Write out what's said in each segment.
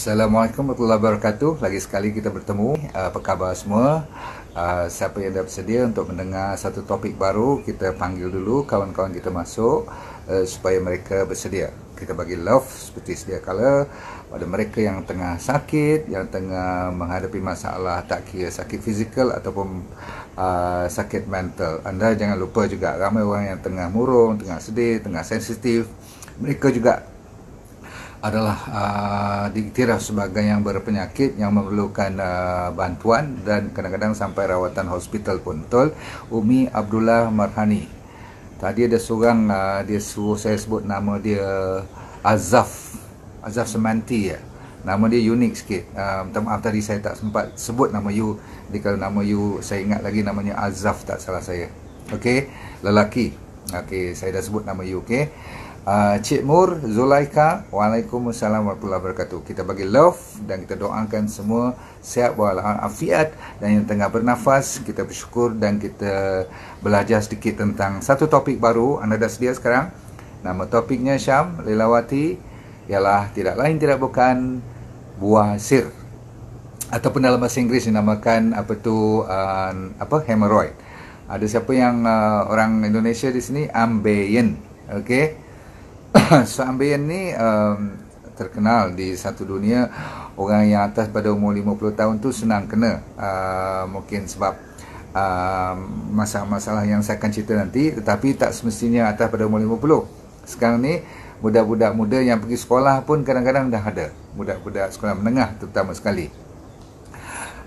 Assalamualaikum warahmatullahi wabarakatuh. Lagi sekali kita bertemu. Ah, apa khabar semua? Ah, siapa yang dah bersedia untuk mendengar satu topik baru, kita panggil dulu kawan-kawan kita masuk ah, supaya mereka bersedia. Kita bagi love seperti sedia kala pada mereka yang tengah sakit, yang tengah menghadapi masalah tak kira sakit fizikal ataupun sakit mental anda jangan lupa juga ramai orang yang tengah murung tengah sedih tengah sensitif mereka juga adalah uh, diiktiraf sebagai yang berpenyakit yang memerlukan uh, bantuan dan kadang-kadang sampai rawatan hospital pun betul Umi Abdullah Marhani tadi ada seorang uh, dia suruh saya sebut nama dia Azaf Azaf Semanti ya nama dia unik sikit uh, minta uh, maaf tadi saya tak sempat sebut nama you jadi kalau nama you saya ingat lagi namanya Azaf tak salah saya okey lelaki okey saya dah sebut nama you okey uh, Cik Mur, Zulaika Waalaikumsalam warahmatullahi wabarakatuh Kita bagi love dan kita doakan semua Sihat afiat Dan yang tengah bernafas Kita bersyukur dan kita belajar sedikit tentang Satu topik baru anda dah sedia sekarang Nama topiknya Syam Lilawati Ialah tidak lain tidak bukan Buah sir Ataupun dalam bahasa Inggeris dinamakan apa tu uh, apa hemoroid. Ada siapa yang uh, orang Indonesia di sini ambeien, okay? Sambian ni um, terkenal di satu dunia orang yang atas pada umur 50 tahun tu senang kena uh, mungkin sebab uh, masalah-masalah yang saya akan cerita nanti tetapi tak semestinya atas pada umur 50 sekarang ni budak-budak muda yang pergi sekolah pun kadang-kadang dah ada budak-budak sekolah menengah terutama sekali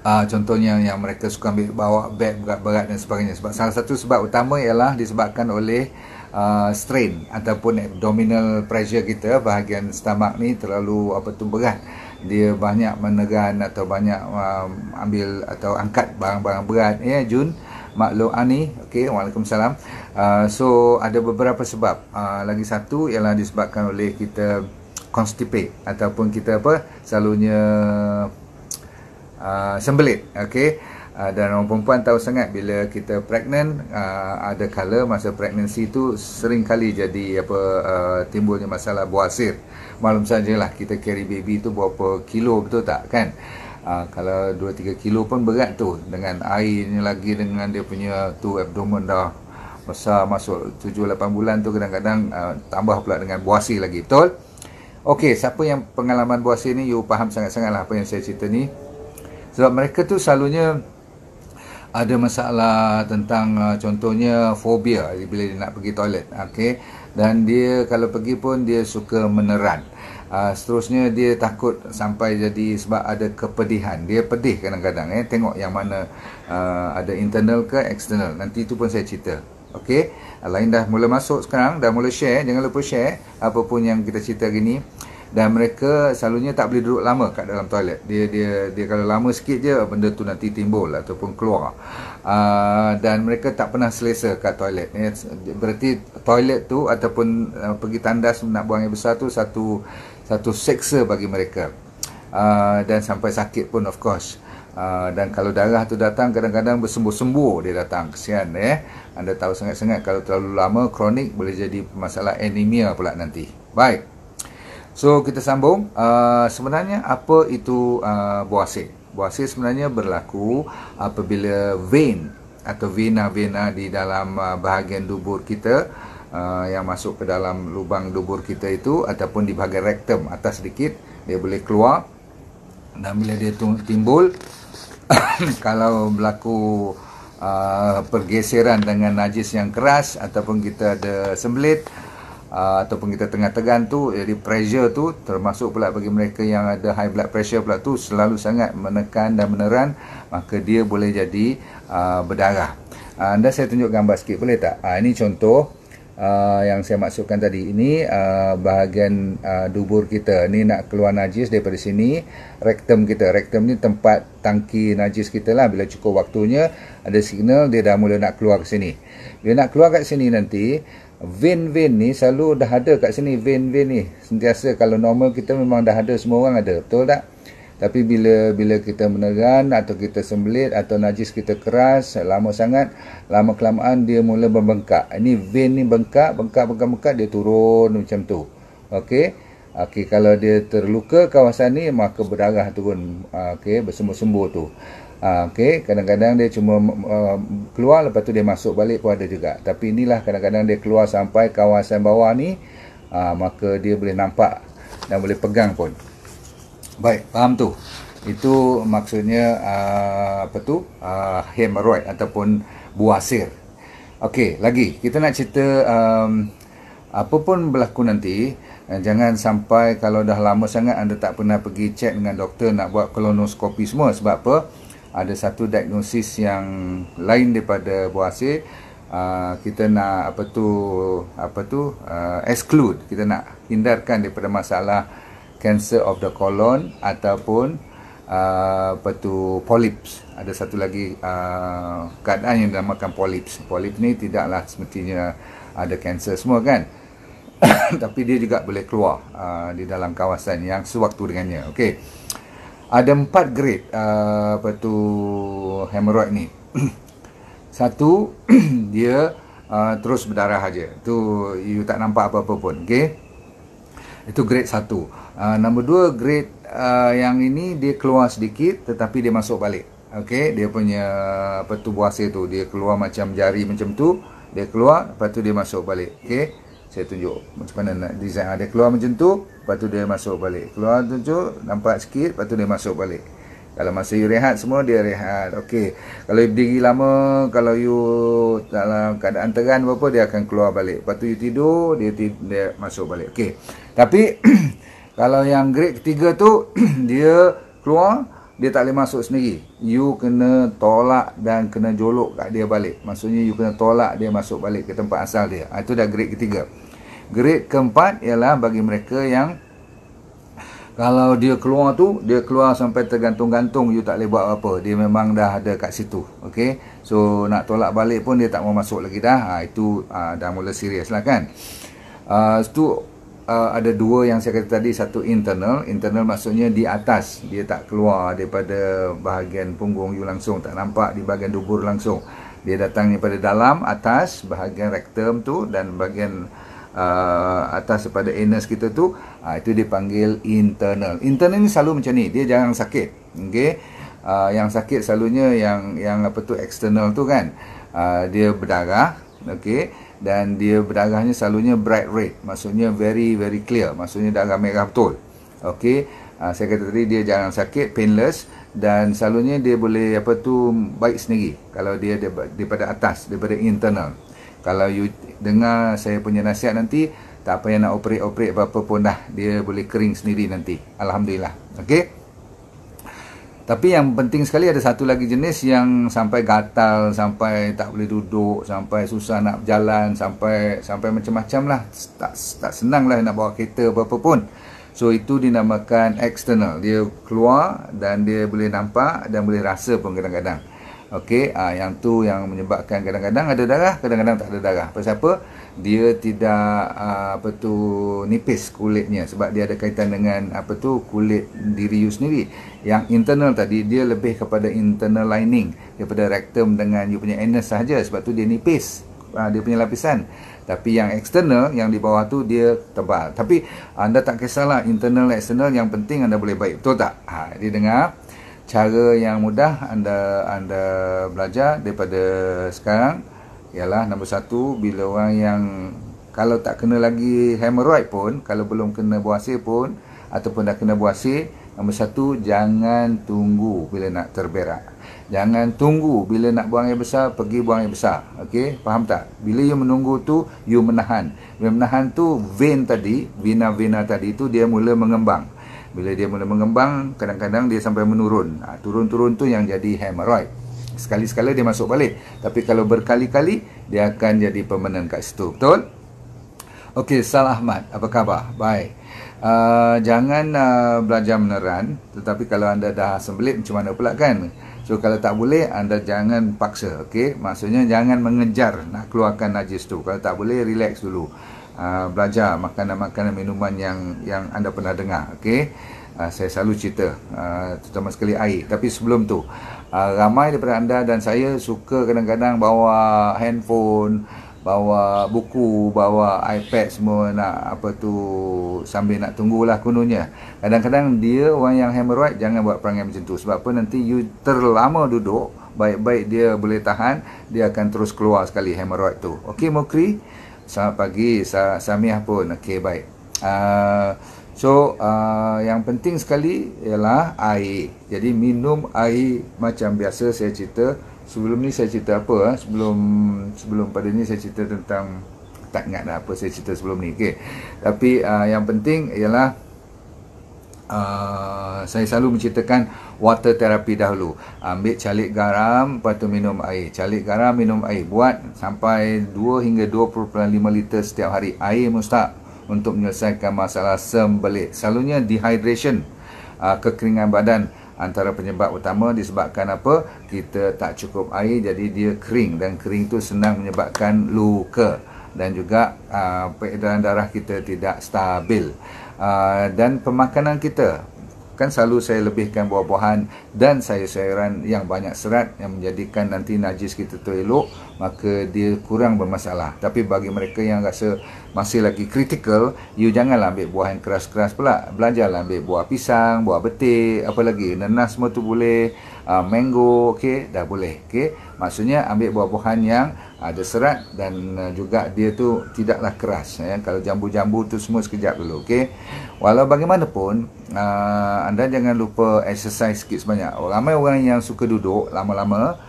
uh, contohnya yang mereka suka ambil bawa beg berat-berat dan sebagainya sebab salah satu sebab utama ialah disebabkan oleh uh, strain ataupun abdominal pressure kita bahagian stomach ni terlalu apa tu berat dia banyak menegan atau banyak um, ambil atau angkat barang-barang berat ya Jun maklum ani okey waalaikumsalam uh, so ada beberapa sebab uh, lagi satu ialah disebabkan oleh kita constipate ataupun kita apa selalunya uh, sembelit okey Ah, dan orang perempuan tahu sangat bila kita pregnant uh, ada kala masa pregnancy tu sering kali jadi apa uh, timbulnya masalah buasir malam sajalah kita carry baby tu berapa kilo betul tak kan uh, kalau 2 3 kilo pun berat tu dengan airnya lagi dengan dia punya tu abdomen dah besar masuk 7 8 bulan tu kadang-kadang uh, tambah pula dengan buasir lagi betul Okey, siapa yang pengalaman buasir ni, you faham sangat-sangat lah apa yang saya cerita ni. Sebab mereka tu selalunya ada masalah tentang uh, contohnya fobia bila dia nak pergi toilet okey dan dia kalau pergi pun dia suka meneran uh, seterusnya dia takut sampai jadi sebab ada kepedihan dia pedih kadang-kadang eh tengok yang mana uh, ada internal ke external nanti itu pun saya cerita okey lain dah mula masuk sekarang dah mula share jangan lupa share apa pun yang kita cerita gini dan mereka selalunya tak boleh duduk lama kat dalam toilet dia dia dia kalau lama sikit je benda tu nanti timbul ataupun keluar uh, dan mereka tak pernah selesa kat toilet ya berarti toilet tu ataupun uh, pergi tandas nak buang air besar tu satu satu seksa bagi mereka uh, dan sampai sakit pun of course Uh, dan kalau darah tu datang kadang-kadang bersembur sembuh dia datang kesian eh anda tahu sangat-sangat kalau terlalu lama kronik boleh jadi masalah anemia pula nanti baik So kita sambung uh, Sebenarnya apa itu uh, ah, buasir Buasir sebenarnya berlaku apabila vein Atau vena-vena di dalam uh, bahagian dubur kita uh, Yang masuk ke dalam lubang dubur kita itu Ataupun di bahagian rektum atas sedikit Dia boleh keluar Dan bila dia timbul Kalau berlaku uh, pergeseran dengan najis yang keras Ataupun kita ada sembelit uh, ataupun kita tengah tegang tu jadi pressure tu termasuk pula bagi mereka yang ada high blood pressure pula tu selalu sangat menekan dan meneran maka dia boleh jadi uh, berdarah uh, anda saya tunjuk gambar sikit boleh tak uh, ini contoh Uh, yang saya maksudkan tadi ini uh, bahagian uh, dubur kita ni nak keluar najis daripada sini Rectum kita rectum ni tempat tangki najis kita lah bila cukup waktunya ada signal dia dah mula nak keluar ke sini dia nak keluar kat sini nanti Vein-vein ni selalu dah ada kat sini Vein-vein ni Sentiasa kalau normal kita memang dah ada Semua orang ada Betul tak? Tapi bila bila kita meneran Atau kita sembelit Atau najis kita keras Lama sangat Lama-kelamaan dia mula membengkak Ini vein ni bengkak Bengkak-bengkak-bengkak Dia turun macam tu Okey Okey kalau dia terluka kawasan ni Maka berdarah turun Okey bersembur sembuh tu Ah, okay, kadang-kadang dia cuma uh, keluar lepas tu dia masuk balik pun ada juga tapi inilah kadang-kadang dia keluar sampai kawasan bawah ni uh, maka dia boleh nampak dan boleh pegang pun baik faham tu itu maksudnya uh, apa tu uh, hemorrhoid ataupun buasir Okay, lagi kita nak cerita um, apa pun berlaku nanti eh, Jangan sampai kalau dah lama sangat anda tak pernah pergi check dengan doktor nak buat kolonoskopi semua. Sebab apa? ada satu diagnosis yang lain daripada buasir Uh, ah, kita nak apa tu apa tu uh, exclude kita nak hindarkan daripada masalah cancer of the colon ataupun uh, apa tu polyps ada satu lagi uh, keadaan yang dinamakan polyps Polyps ni tidaklah semestinya ada cancer semua kan tapi dia juga boleh keluar uh, di dalam kawasan yang sewaktu dengannya okey ada empat grade uh, apa tu hemorrhoid ni satu dia uh, terus berdarah aja tu you tak nampak apa-apa pun okey itu grade satu uh, nombor dua grade uh, yang ini dia keluar sedikit tetapi dia masuk balik okey dia punya apa tu buah tu dia keluar macam jari macam tu dia keluar lepas tu dia masuk balik okey saya tunjuk macam mana nak design dia keluar macam tu lepas tu dia masuk balik keluar tunjuk nampak sikit lepas tu dia masuk balik kalau masa you rehat semua dia rehat okey kalau you berdiri lama kalau you dalam keadaan teran apa dia akan keluar balik lepas tu you tidur dia tidur, dia masuk balik okey tapi kalau yang grade ketiga tu dia keluar dia tak boleh masuk sendiri you kena tolak dan kena jolok kat dia balik maksudnya you kena tolak dia masuk balik ke tempat asal dia ah, itu dah grade ketiga grade keempat ialah bagi mereka yang kalau dia keluar tu dia keluar sampai tergantung-gantung you tak boleh buat apa dia memang dah ada kat situ okey so nak tolak balik pun dia tak mau masuk lagi dah ha, itu ha, dah mula serius lah kan uh, tu uh, ada dua yang saya kata tadi satu internal internal maksudnya di atas dia tak keluar daripada bahagian punggung you langsung tak nampak di bahagian dubur langsung dia datang daripada dalam atas bahagian rectum tu dan bahagian uh, atas daripada anus kita tu uh, itu dipanggil internal internal ni selalu macam ni dia jarang sakit okey uh, yang sakit selalunya yang yang apa tu external tu kan uh, dia berdarah okey dan dia berdarahnya selalunya bright red maksudnya very very clear maksudnya darah merah betul okey uh, saya kata tadi dia jangan sakit painless dan selalunya dia boleh apa tu baik sendiri kalau dia daripada atas daripada internal kalau you dengar saya punya nasihat nanti tak payah nak operate-operate berapa pun dah dia boleh kering sendiri nanti Alhamdulillah okay? tapi yang penting sekali ada satu lagi jenis yang sampai gatal sampai tak boleh duduk sampai susah nak berjalan sampai sampai macam-macam lah tak, tak senang lah nak bawa kereta berapa pun so itu dinamakan external dia keluar dan dia boleh nampak dan boleh rasa pun kadang-kadang Okey, ah yang tu yang menyebabkan kadang-kadang ada darah, kadang-kadang tak ada darah. Pasal apa? Dia tidak aa, ah, apa tu nipis kulitnya sebab dia ada kaitan dengan apa tu kulit diri you sendiri. Yang internal tadi dia lebih kepada internal lining daripada rectum dengan you punya anus saja sebab tu dia nipis. Aa, ah, dia punya lapisan. Tapi yang external yang di bawah tu dia tebal. Tapi anda tak kisahlah internal external yang penting anda boleh baik. Betul tak? Ha, dia dengar cara yang mudah anda anda belajar daripada sekarang ialah nombor satu bila orang yang kalau tak kena lagi hemorrhoid pun kalau belum kena buasir pun ataupun dah kena buasir nombor satu jangan tunggu bila nak terberak jangan tunggu bila nak buang air besar pergi buang air besar okey faham tak bila you menunggu tu you menahan bila menahan tu vein tadi vena-vena tadi tu dia mula mengembang bila dia mula mengembang, kadang-kadang dia sampai menurun. Ha, turun-turun ha, tu yang jadi hemorrhoid. Sekali-sekala dia masuk balik. Tapi kalau berkali-kali, dia akan jadi permanent kat situ. Betul? Okey, Sal Ahmad. Apa khabar? Baik. Uh, jangan uh, belajar meneran. Tetapi kalau anda dah sembelit, macam mana pula kan? So, kalau tak boleh, anda jangan paksa. Okey? Maksudnya, jangan mengejar nak keluarkan najis tu. Kalau tak boleh, relax dulu. Ah, belajar makanan-makanan minuman yang yang anda pernah dengar okey uh, saya selalu cerita uh, terutama sekali air tapi sebelum tu uh, ramai daripada anda dan saya suka kadang-kadang bawa handphone bawa buku bawa iPad semua nak apa tu sambil nak tunggulah kononnya kadang-kadang dia orang yang hemorrhoid jangan buat perangai macam tu sebab apa nanti you terlama duduk baik-baik dia boleh tahan dia akan terus keluar sekali hemorrhoid tu okey mokri Selamat pagi Samiah pun okay baik uh, So uh, yang penting sekali ialah air Jadi minum air macam biasa saya cerita Sebelum ni saya cerita apa eh? Sebelum sebelum pada ni saya cerita tentang Tak ingat apa saya cerita sebelum ni okay. Tapi uh, yang penting ialah uh, saya selalu menceritakan water therapy dahulu. Ambil calik garam, lepas tu minum air. Calik garam, minum air. Buat sampai 2 hingga 2.5 liter setiap hari air mustahak untuk menyelesaikan masalah sembelit. Selalunya dehydration, uh, kekeringan badan antara penyebab utama disebabkan apa? Kita tak cukup air jadi dia kering dan kering tu senang menyebabkan luka dan juga uh, peredaran darah kita tidak stabil. Ah, dan pemakanan kita kan selalu saya lebihkan buah-buahan dan sayur-sayuran yang banyak serat yang menjadikan nanti najis kita tu elok maka dia kurang bermasalah tapi bagi mereka yang rasa masih lagi kritikal you janganlah ambil buah yang keras-keras pula belajarlah ambil buah pisang, buah betik apa lagi, nenas semua tu boleh uh, mango okey dah boleh okey maksudnya ambil buah-buahan yang ada serat dan uh, juga dia tu tidaklah keras ya kalau jambu-jambu tu semua sekejap dulu okey walau bagaimanapun uh, anda jangan lupa exercise sikit sebanyak oh, ramai orang yang suka duduk lama-lama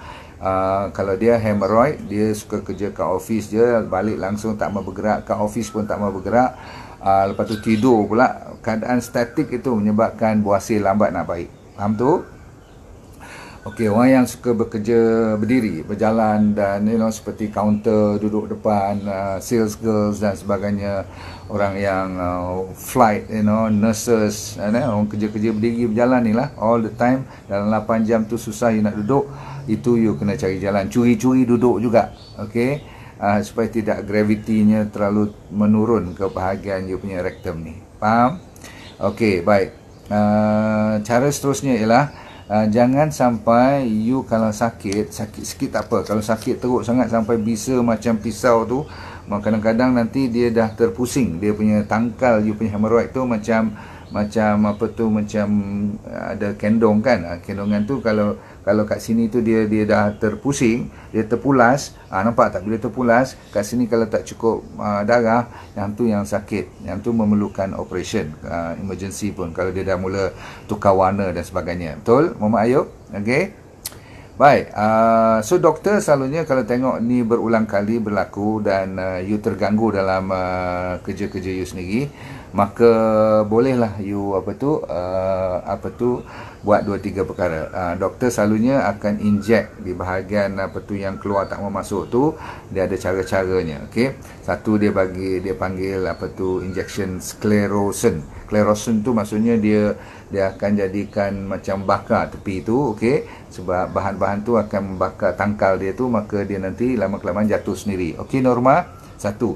Uh, kalau dia hemorrhoid dia suka kerja kat office je balik langsung tak mahu bergerak kat office pun tak mahu bergerak uh, lepas tu tidur pula keadaan statik itu menyebabkan buah hasil lambat nak baik faham tu Okey, orang yang suka bekerja berdiri, berjalan dan you know seperti kaunter, duduk depan uh, sales girls dan sebagainya, orang yang uh, flight you know, nurses, and, uh, orang kerja-kerja berdiri berjalan ni lah all the time dalam 8 jam tu susah you nak duduk, itu you kena cari jalan, curi-curi duduk juga. Okey. Uh, supaya tidak gravitinya terlalu menurun ke bahagian you punya rectum ni. Faham? Okey, baik. Uh, cara seterusnya ialah Uh, jangan sampai you kalau sakit sakit sikit tak apa kalau sakit teruk sangat sampai bisa macam pisau tu kadang-kadang nanti dia dah terpusing dia punya tangkal you punya hemorrhoid tu macam macam apa tu macam uh, ada kendong kan ah, kendongan tu kalau kalau kat sini tu dia dia dah terpusing dia terpulas ha, nampak tak bila terpulas kat sini kalau tak cukup uh, darah yang tu yang sakit yang tu memerlukan operation uh, emergency pun kalau dia dah mula tukar warna dan sebagainya betul Muhammad Ayub okey Baik, uh, so doktor selalunya kalau tengok ni berulang kali berlaku dan uh, you terganggu dalam uh, kerja-kerja you sendiri, maka bolehlah you apa tu uh, apa tu buat dua tiga perkara. Uh, doktor selalunya akan inject di bahagian apa tu yang keluar tak mau masuk tu, dia ada cara-caranya. Okey. Satu dia bagi dia panggil apa tu injection sclerosin. Sclerosin tu maksudnya dia dia akan jadikan macam bakar tepi tu, okey. Sebab bahan-bahan tu akan membakar tangkal dia tu, maka dia nanti lama kelamaan jatuh sendiri. Okey, norma. Satu.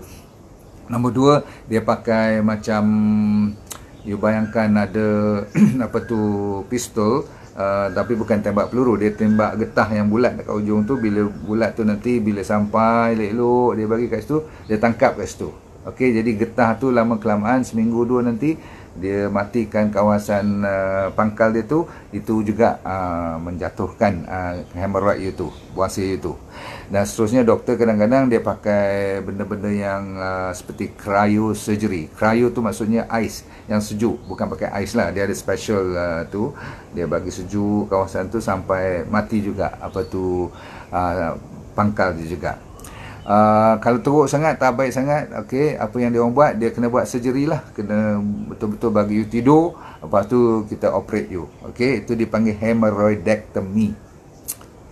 Nombor dua, dia pakai macam you bayangkan ada apa tu pistol Uh, tapi bukan tembak peluru dia tembak getah yang bulat dekat ujung tu bila bulat tu nanti bila sampai elok-elok dia bagi kat situ dia tangkap kat situ okey jadi getah tu lama kelamaan seminggu dua nanti dia matikan kawasan uh, pangkal dia tu itu juga uh, menjatuhkan uh, hemorrhoid itu buasi itu dan seterusnya doktor kadang-kadang dia pakai benda-benda yang uh, seperti cryo surgery cryo tu maksudnya ais yang sejuk bukan pakai ais lah dia ada special uh, tu dia bagi sejuk kawasan tu sampai mati juga apa tu uh, pangkal dia juga Uh, kalau teruk sangat, tak baik sangat, okay, apa yang dia orang buat, dia kena buat surgery lah. Kena betul-betul bagi you tidur, lepas tu kita operate you. Okay, itu dipanggil hemorrhoidectomy.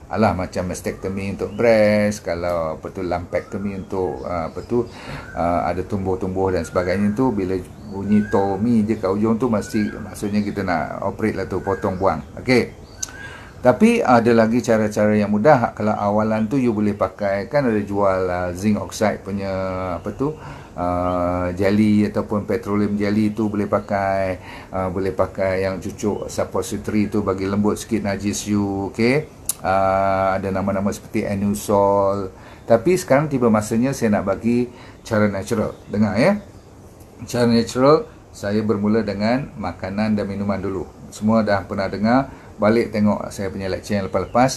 Alah macam mastectomy untuk breast, kalau apa tu lumpectomy untuk uh, apa tu uh, ada tumbuh-tumbuh dan sebagainya tu bila bunyi tomi je kat ujung tu mesti maksudnya kita nak operate lah tu potong buang. Okay. Tapi ada lagi cara-cara yang mudah kalau awalan tu you boleh pakai kan ada jual uh, zinc oxide punya apa tu uh, jelly ataupun petroleum jelly tu boleh pakai uh, boleh pakai yang cucuk suppository tu bagi lembut sikit najis you okay. uh, ada nama-nama seperti anusol tapi sekarang tiba masanya saya nak bagi cara natural dengar ya cara natural saya bermula dengan makanan dan minuman dulu semua dah pernah dengar balik tengok saya punya lecture yang lepas-lepas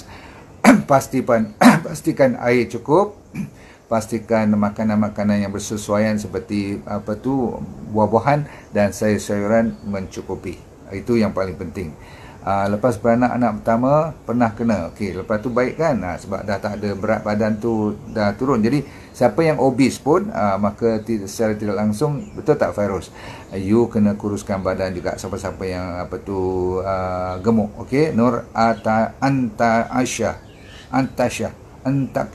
pastikan pastikan air cukup pastikan makanan-makanan yang bersesuaian seperti apa tu buah-buahan dan sayur-sayuran mencukupi itu yang paling penting Uh, lepas beranak anak pertama pernah kena. Okey, lepas tu baik kan? Uh, sebab dah tak ada berat badan tu dah turun. Jadi siapa yang obes pun uh, maka secara tidak langsung betul tak virus. Uh, you kena kuruskan badan juga siapa-siapa yang apa tu uh, gemuk. Okey, Nur Ata Anta Asha. Anta Antak.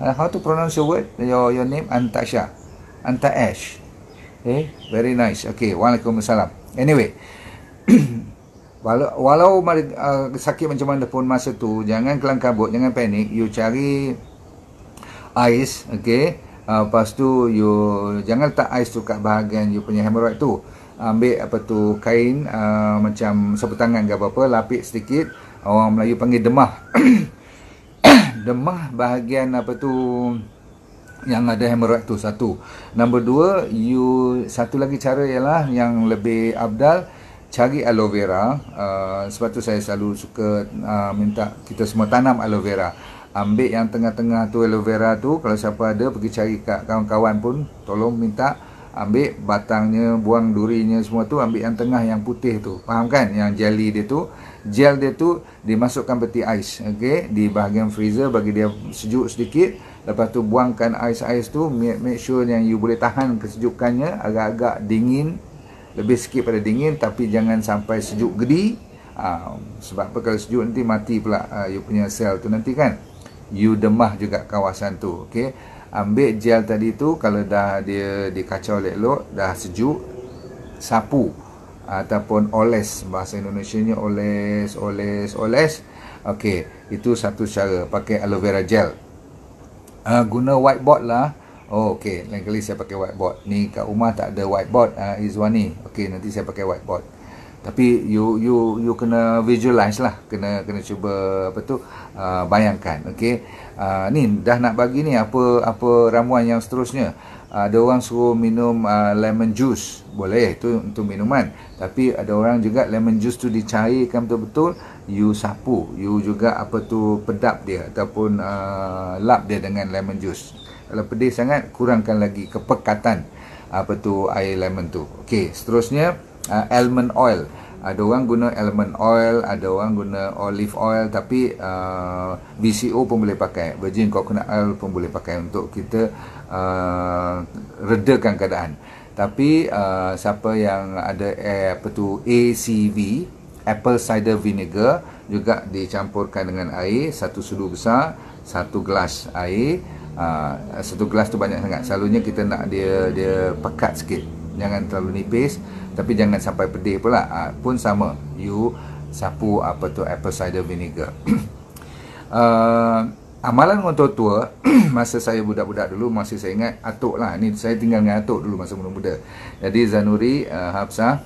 Uh, how to pronounce your word? Your your name Anta Antasha. Anta Ash. Eh, okay, very nice. Okey, Waalaikumsalam. Anyway, Walau, walau uh, sakit macam mana pun masa tu, jangan kelang kabut, jangan panik. You cari ais, okay? Uh, lepas tu, you jangan letak ais tu kat bahagian you punya hemorrhoid tu. Ambil apa tu kain uh, macam sapu tangan ke apa-apa, lapik sedikit. Orang Melayu panggil demah. demah bahagian apa tu yang ada hemorrhoid tu satu. Nombor dua, you satu lagi cara ialah yang lebih abdal cari aloe vera uh, sebab tu saya selalu suka uh, minta kita semua tanam aloe vera ambil yang tengah-tengah tu aloe vera tu kalau siapa ada pergi cari kat kawan-kawan pun tolong minta ambil batangnya buang durinya semua tu ambil yang tengah yang putih tu faham kan yang jelly dia tu gel dia tu dimasukkan peti ais okey di bahagian freezer bagi dia sejuk sedikit lepas tu buangkan ais-ais tu make sure yang you boleh tahan kesejukannya agak-agak dingin lebih sikit pada dingin tapi jangan sampai sejuk gedi uh, sebab apa kalau sejuk nanti mati pula uh, you punya sel tu nanti kan you demah juga kawasan tu okey ambil gel tadi tu kalau dah dia dikacau lo dah sejuk sapu ataupun oles bahasa Indonesia indonesianya oles oles oles okey itu satu cara pakai aloe vera gel uh, guna whiteboard lah Oh, okay. Lain kali saya pakai whiteboard. Ni kat rumah tak ada whiteboard. Uh, Izwani. Okay, nanti saya pakai whiteboard. Tapi you you you kena visualize lah. Kena kena cuba apa tu uh, bayangkan. Okay. Uh, ni dah nak bagi ni apa apa ramuan yang seterusnya. Uh, ada orang suruh minum uh, lemon juice. Boleh itu untuk minuman. Tapi ada orang juga lemon juice tu dicairkan betul-betul. You sapu. You juga apa tu pedap dia. Ataupun uh, lap dia dengan lemon juice kalau pedih sangat kurangkan lagi kepekatan apa tu air lemon tu okey seterusnya uh, almond oil ada orang guna almond oil ada orang guna olive oil tapi uh, VCO pun boleh pakai virgin coconut oil pun boleh pakai untuk kita uh, redakan keadaan tapi uh, siapa yang ada eh, apa tu ACV apple cider vinegar juga dicampurkan dengan air satu sudu besar satu gelas air aa, ah, satu gelas tu banyak sangat selalunya kita nak dia dia pekat sikit jangan terlalu nipis tapi jangan sampai pedih pula ha, pun sama you sapu apa tu apple cider vinegar uh, amalan orang tua-tua masa saya budak-budak dulu masih saya ingat atuk lah Ini saya tinggal dengan atuk dulu masa muda-muda jadi Zanuri uh, Hafsa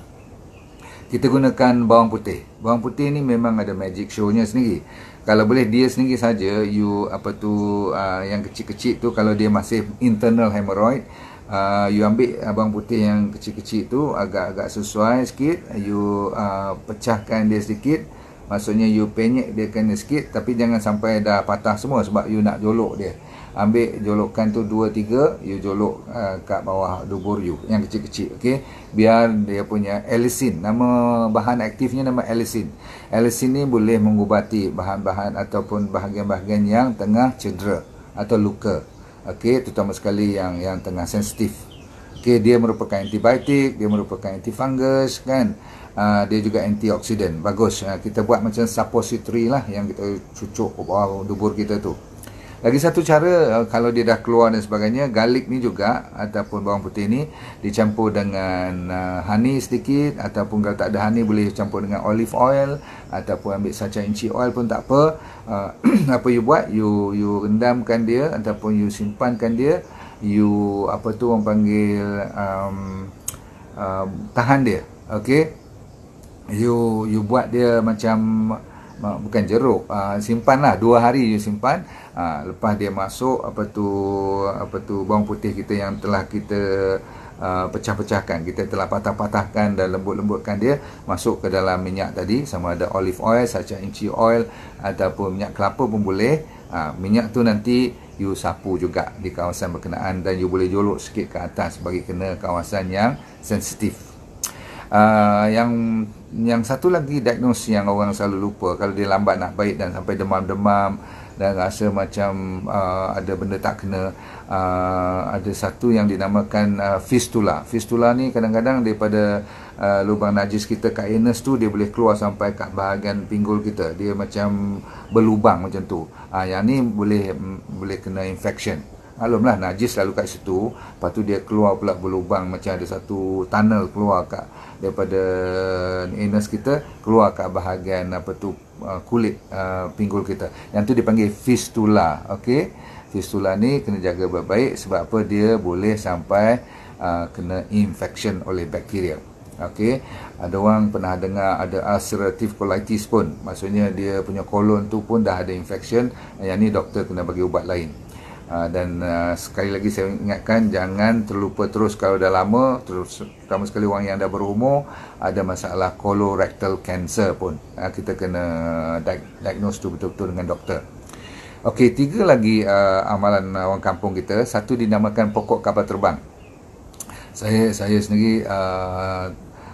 kita gunakan bawang putih bawang putih ni memang ada magic show nya sendiri kalau boleh dia sendiri saja you apa tu uh, yang kecil-kecil tu kalau dia masih internal hemorrhoid Uh, you ambil abang putih yang kecil-kecil tu agak-agak sesuai sikit you uh, pecahkan dia sedikit maksudnya you penyek dia kena sikit tapi jangan sampai dah patah semua sebab you nak jolok dia ambil jolokkan tu 2 3 you jolok uh, kat bawah dubur you yang kecil-kecil okey biar dia punya elisin nama bahan aktifnya nama elisin elisin ni boleh mengubati bahan-bahan ataupun bahagian-bahagian yang tengah cedera atau luka okey terutama sekali yang yang tengah sensitif okey dia merupakan antibiotik dia merupakan antifungus kan Uh, dia juga antioksidan bagus uh, kita buat macam suppository lah yang kita cucuk bawah dubur kita tu lagi satu cara eh, kalau dia dah keluar dan sebagainya, garlic ni juga ataupun bawang putih ni dicampur dengan eh, honey sedikit ataupun kalau tak ada honey boleh campur dengan olive oil ataupun ambil sacai inci oil pun tak apa. Eh, apa you buat? You you rendamkan dia ataupun you simpankan dia. You apa tu orang panggil um, um, tahan dia. Okay you you buat dia macam bukan jeruk uh, ah, simpanlah dua hari you simpan ha, lepas dia masuk apa tu apa tu bawang putih kita yang telah kita uh, pecah-pecahkan kita telah patah-patahkan dan lembut-lembutkan dia masuk ke dalam minyak tadi sama ada olive oil saja inci oil ataupun minyak kelapa pun boleh ha, minyak tu nanti you sapu juga di kawasan berkenaan dan you boleh jolok sikit ke atas bagi kena kawasan yang sensitif Uh, yang yang satu lagi diagnosis yang orang selalu lupa kalau dia lambat nak baik dan sampai demam-demam dan rasa macam uh, ada benda tak kena uh, ada satu yang dinamakan uh, fistula fistula ni kadang-kadang daripada uh, lubang najis kita kat anus tu dia boleh keluar sampai kat bahagian pinggul kita dia macam berlubang macam tu uh, yang ni boleh mm, boleh kena infection Alhamdulillah najis lalu kat situ Lepas tu dia keluar pula berlubang Macam ada satu tunnel keluar kat Daripada uh, anus kita Keluar kat bahagian apa tu uh, kulit uh, pinggul kita. Yang tu dipanggil fistula. Okey. Fistula ni kena jaga baik-baik sebab apa dia boleh sampai uh, kena infection oleh bakteria. Okey. Ada orang pernah dengar ada ulcerative colitis pun. Maksudnya dia punya kolon tu pun dah ada infection. Yang ni doktor kena bagi ubat lain. Ha, dan uh, sekali lagi saya ingatkan jangan terlupa terus kalau dah lama terus terutama sekali orang yang dah berumur ada masalah colorectal cancer pun ha, kita kena uh, diagnose tu betul-betul dengan doktor Okey, tiga lagi uh, amalan uh, orang kampung kita. Satu dinamakan pokok kapal terbang. Saya saya sendiri uh,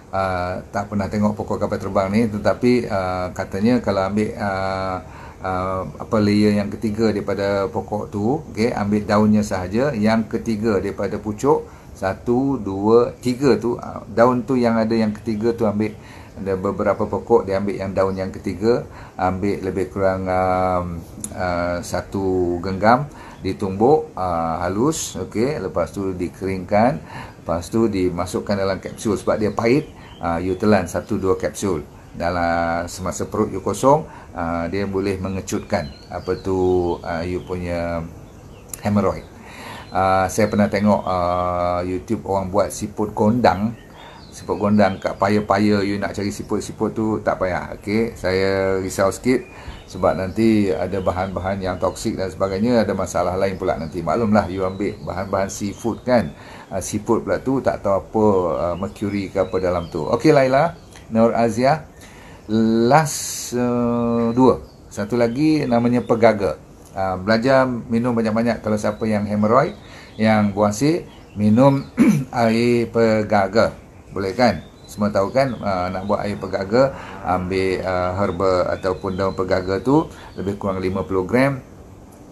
Uh, tak pernah tengok pokok kapal terbang ni tetapi uh, katanya kalau ambil uh, uh, apa layer yang ketiga daripada pokok tu okey ambil daunnya sahaja yang ketiga daripada pucuk satu, dua, tiga tu uh, daun tu yang ada yang ketiga tu ambil ada beberapa pokok dia ambil yang daun yang ketiga ambil lebih kurang um, uh, satu genggam ditumbuk uh, halus okey lepas tu dikeringkan lepas tu dimasukkan dalam kapsul sebab dia pahit uh, you telan satu dua kapsul dalam semasa perut you kosong uh, dia boleh mengecutkan apa tu uh, you punya hemorrhoid uh, saya pernah tengok uh, YouTube orang buat siput gondang siput gondang kat paya-paya you nak cari siput-siput tu tak payah okey saya risau sikit sebab nanti ada bahan-bahan yang toksik dan sebagainya ada masalah lain pula nanti maklumlah you ambil bahan-bahan seafood kan uh, seafood pula tu tak tahu apa uh, mercury ke apa dalam tu okey Laila Nur Azia last uh, dua. Satu lagi namanya pegaga. Uh, belajar minum banyak-banyak kalau siapa yang hemoroid, yang buangsi, minum air pegaga. Boleh kan? Semua tahu kan uh, nak buat air pegaga, ambil uh, herba ataupun daun pegaga tu lebih kurang 50 gram.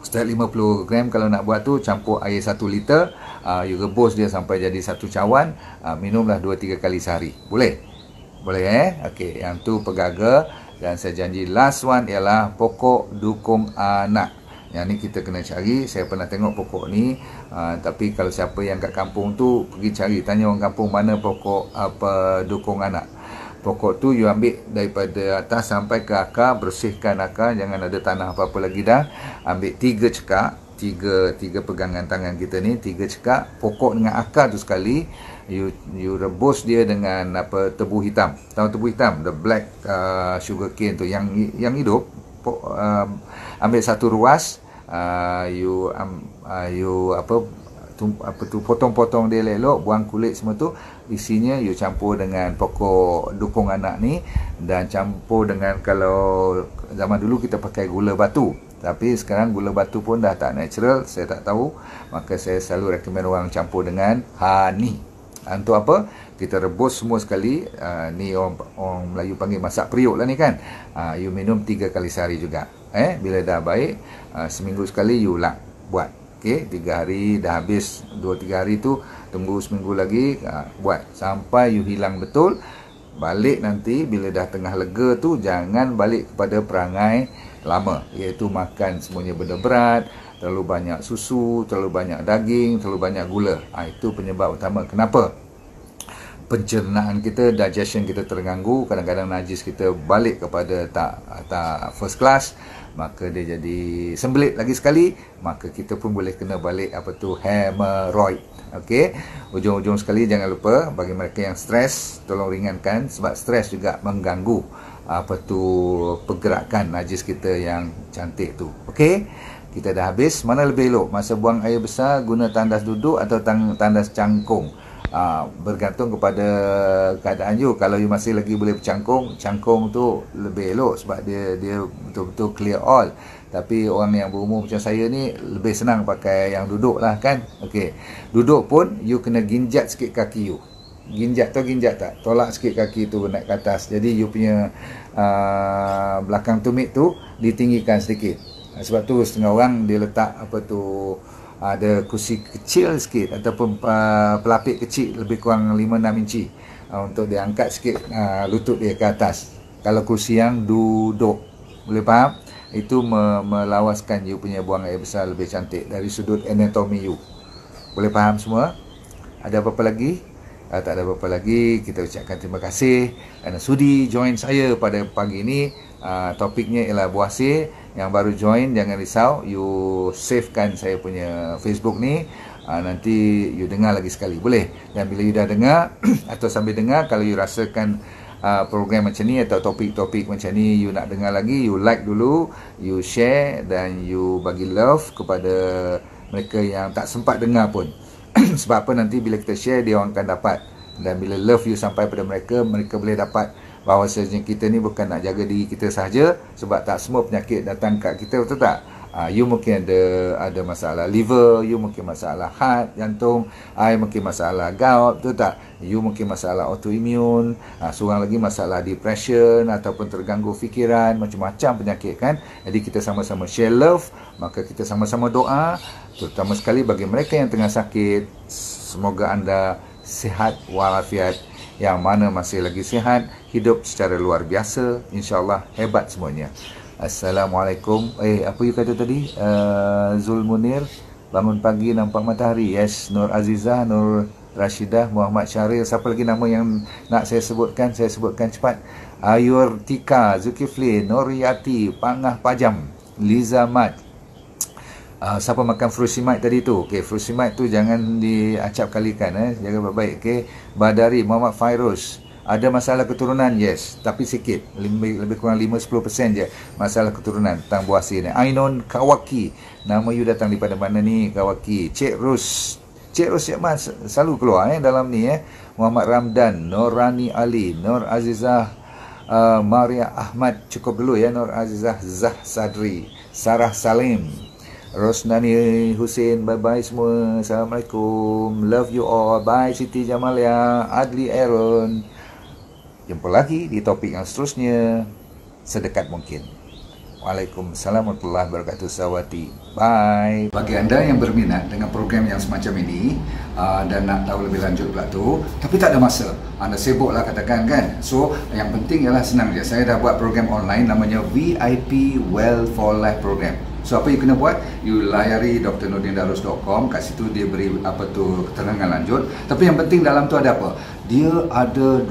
Setelah 50 gram kalau nak buat tu campur air 1 liter, uh, you rebus dia sampai jadi satu cawan, uh, minumlah 2-3 kali sehari. Boleh. Boleh eh? Okey, yang tu pegaga dan saya janji last one ialah pokok dukung anak. Yang ni kita kena cari. Saya pernah tengok pokok ni. Uh, tapi kalau siapa yang kat kampung tu pergi cari. Tanya orang kampung mana pokok apa dukung anak. Pokok tu you ambil daripada atas sampai ke akar. Bersihkan akar. Jangan ada tanah apa-apa lagi dah. Ambil tiga cekak. Tiga, tiga pegangan tangan kita ni. Tiga cekak. Pokok dengan akar tu sekali you you rebus dia dengan apa tebu hitam tahu tebu hitam the black uh, sugar cane tu yang yang hidup po, um, ambil satu ruas uh, you um, uh, you apa tu, apa tu potong-potong dia elok buang kulit semua tu isinya you campur dengan pokok dukung anak ni dan campur dengan kalau zaman dulu kita pakai gula batu tapi sekarang gula batu pun dah tak natural saya tak tahu maka saya selalu recommend orang campur dengan honey Ah, untuk apa? Kita rebus semua sekali. Uh, ni orang, orang Melayu panggil masak periuk lah ni kan. Uh, you minum tiga kali sehari juga. Eh, bila dah baik, uh, seminggu sekali you lah buat. Okay, tiga hari dah habis, dua tiga hari tu, tunggu seminggu lagi, uh, buat. Sampai you hilang betul, balik nanti bila dah tengah lega tu, jangan balik kepada perangai lama. Iaitu makan semuanya benda berat, terlalu banyak susu, terlalu banyak daging, terlalu banyak gula. Ha, itu penyebab utama. Kenapa? Pencernaan kita, digestion kita terganggu, kadang-kadang najis kita balik kepada tak tak first class, maka dia jadi sembelit lagi sekali, maka kita pun boleh kena balik apa tu hemorrhoid. Okey. Ujung-ujung sekali jangan lupa bagi mereka yang stres, tolong ringankan sebab stres juga mengganggu apa tu pergerakan najis kita yang cantik tu. Okey kita dah habis mana lebih elok masa buang air besar guna tandas duduk atau tandas cangkung ha, bergantung kepada keadaan you kalau you masih lagi boleh bercangkung cangkung tu lebih elok sebab dia dia betul-betul clear all tapi orang yang berumur macam saya ni lebih senang pakai yang duduk lah kan okey duduk pun you kena ginjat sikit kaki you ginjat tu ginjat tak tolak sikit kaki tu naik ke atas jadi you punya uh, belakang tumit tu ditinggikan sedikit Ah, sebab tu setengah orang dia letak apa tu ah, ada kursi kecil sikit ataupun uh, pelapik kecil lebih kurang 5 6 inci uh, untuk dia angkat sikit uh, lutut dia ke atas. Kalau kursi yang duduk boleh faham? Itu me- melawaskan you punya buang air besar lebih cantik dari sudut anatomi you. Boleh faham semua? Ada apa-apa lagi? Uh, tak ada apa-apa lagi. Kita ucapkan terima kasih kerana sudi join saya pada pagi ini. Ah, topiknya ialah buasi yang baru join jangan risau you savekan saya punya Facebook ni uh, nanti you dengar lagi sekali boleh dan bila you dah dengar atau sambil dengar kalau you rasakan uh, program macam ni atau topik-topik macam ni you nak dengar lagi you like dulu you share dan you bagi love kepada mereka yang tak sempat dengar pun sebab apa nanti bila kita share dia orang akan dapat dan bila love you sampai pada mereka mereka boleh dapat bahawa sebenarnya kita ni bukan nak jaga diri kita saja sebab tak semua penyakit datang kat kita betul tak uh, you mungkin ada ada masalah liver you mungkin masalah heart jantung i ah, mungkin masalah gout betul tak you mungkin masalah autoimun uh, ah, seorang lagi masalah depression ataupun terganggu fikiran macam-macam penyakit kan jadi kita sama-sama share love maka kita sama-sama doa terutama sekali bagi mereka yang tengah sakit semoga anda sihat walafiat yang mana masih lagi sihat, hidup secara luar biasa, insyaallah hebat semuanya. Assalamualaikum. Eh, apa you kata tadi? Uh, Zul Munir, bangun pagi nampak matahari. Yes, Nur Azizah, Nur Rashidah, Muhammad Syahril, siapa lagi nama yang nak saya sebutkan? Saya sebutkan cepat. Ayur Tika, Zulkifli, Nur Yati, Pangah Pajam, Liza Mat, uh, siapa makan furosemide tadi tu okey furosemide tu jangan diacap kalikan eh jaga baik-baik okey badari Muhammad Fairuz ada masalah keturunan yes tapi sikit lebih, lebih kurang 5 10% je masalah keturunan tang buah sini Ainon Kawaki nama you datang daripada mana ni Kawaki Cik Rus Cik Rus Cik Mas selalu keluar eh dalam ni eh Muhammad Ramdan Norani Ali Nor Azizah Uh, Maria Ahmad cukup dulu ya Nor Azizah Zah Sadri Sarah Salim Rosnani Hussein bye bye semua Assalamualaikum love you all bye Siti Jamalia Adli Aaron jumpa lagi di topik yang seterusnya sedekat mungkin Waalaikumsalam warahmatullahi wabarakatuh Sawati Bye Bagi anda yang berminat dengan program yang semacam ini uh, Dan nak tahu lebih lanjut pula tu Tapi tak ada masa Anda sibuk lah katakan kan So yang penting ialah senang je Saya dah buat program online namanya VIP Well for Life Program So apa you kena buat? You layari drnordindarus.com Kat situ dia beri apa tu keterangan lanjut Tapi yang penting dalam tu ada apa? Dia ada 12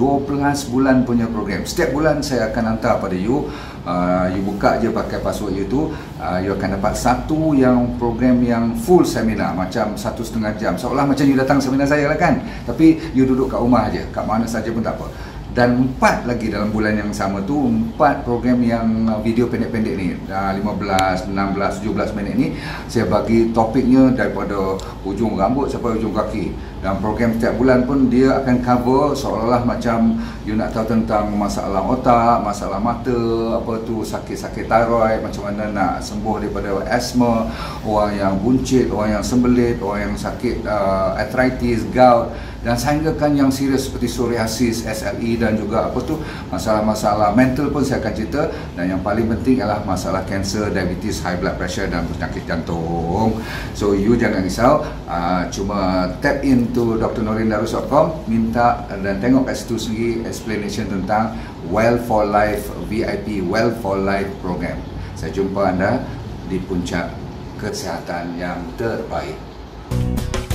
bulan punya program Setiap bulan saya akan hantar pada you uh, You buka je pakai password you tu uh, You akan dapat satu yang program yang full seminar Macam satu setengah jam Seolah macam you datang seminar saya lah kan Tapi you duduk kat rumah je Kat mana saja pun tak apa dan empat lagi dalam bulan yang sama tu empat program yang uh, video pendek-pendek ni 15 16 17 minit ni saya bagi topiknya daripada ujung rambut sampai ujung kaki dan program setiap bulan pun dia akan cover seolah-olah macam you nak tahu tentang masalah otak, masalah mata, apa tu sakit-sakit tiroid, macam mana nak sembuh daripada asma, orang yang buncit, orang yang sembelit, orang yang sakit uh, arthritis, gout dan kan yang serius seperti psoriasis, SLE dan juga apa tu masalah-masalah mental pun saya akan cerita dan yang paling penting ialah masalah kanser, diabetes, high blood pressure dan penyakit jantung. So you jangan risau, uh, cuma tap into drnorindarus.com minta dan tengok kat situ sendiri explanation tentang Well for Life VIP Well for Life program. Saya jumpa anda di puncak kesehatan yang terbaik. Thank you